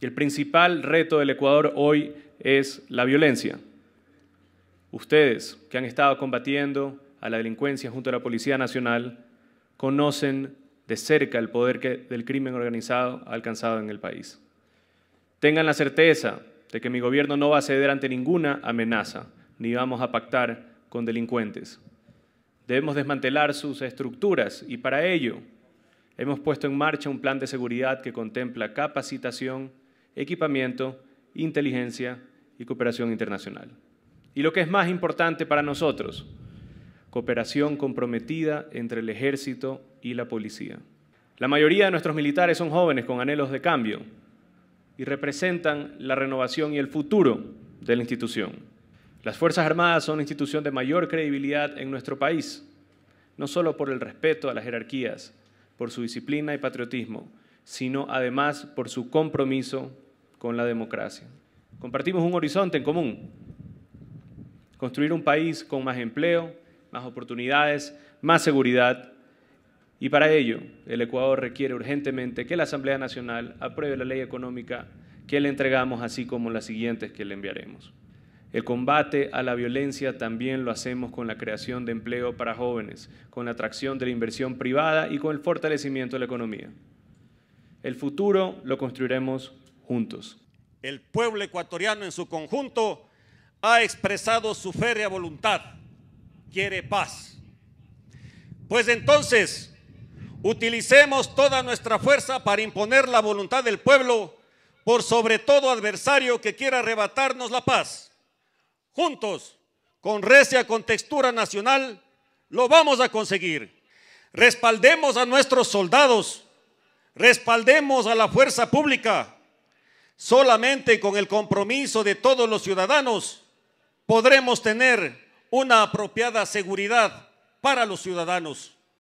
Y el principal reto del Ecuador hoy es la violencia. Ustedes que han estado combatiendo a la delincuencia junto a la Policía Nacional conocen de cerca el poder que, del crimen organizado ha alcanzado en el país. Tengan la certeza de que mi gobierno no va a ceder ante ninguna amenaza, ni vamos a pactar con delincuentes. Debemos desmantelar sus estructuras y para ello hemos puesto en marcha un plan de seguridad que contempla capacitación, equipamiento, inteligencia y cooperación internacional. Y lo que es más importante para nosotros, cooperación comprometida entre el ejército y la policía. La mayoría de nuestros militares son jóvenes con anhelos de cambio y representan la renovación y el futuro de la institución. Las Fuerzas Armadas son la institución de mayor credibilidad en nuestro país, no solo por el respeto a las jerarquías, por su disciplina y patriotismo, sino además por su compromiso con la democracia. Compartimos un horizonte en común, construir un país con más empleo, más oportunidades, más seguridad. Y para ello, el Ecuador requiere urgentemente que la Asamblea Nacional apruebe la ley económica que le entregamos, así como las siguientes que le enviaremos. El combate a la violencia también lo hacemos con la creación de empleo para jóvenes, con la atracción de la inversión privada y con el fortalecimiento de la economía. El futuro lo construiremos juntos. El pueblo ecuatoriano en su conjunto ha expresado su férrea voluntad, quiere paz. Pues entonces, utilicemos toda nuestra fuerza para imponer la voluntad del pueblo por sobre todo adversario que quiera arrebatarnos la paz. Juntos, con recia contextura nacional, lo vamos a conseguir. Respaldemos a nuestros soldados, respaldemos a la fuerza pública, Solamente con el compromiso de todos los ciudadanos podremos tener una apropiada seguridad para los ciudadanos.